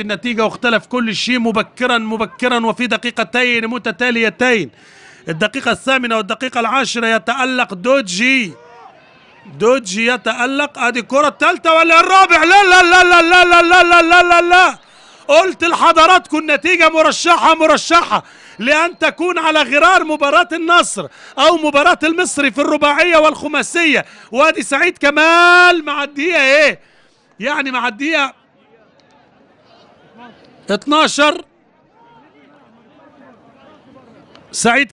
النتيجة واختلف كل شيء مبكرا مبكرا وفي دقيقتين متتاليتين الدقيقة الثامنة والدقيقة العاشرة يتألق دوجي دوجي يتألق ادي الكرة الثالثة ولا الرابع لا لا لا لا لا لا لا لا لا لا لا قلت لحضراتكم النتيجة مرشحة مرشحة لأن تكون على غرار مباراة النصر أو مباراة المصري في الرباعية والخماسية وادي سعيد كمال مع الدقيقة إيه؟ يعني مع الدقيقة 12 سعيد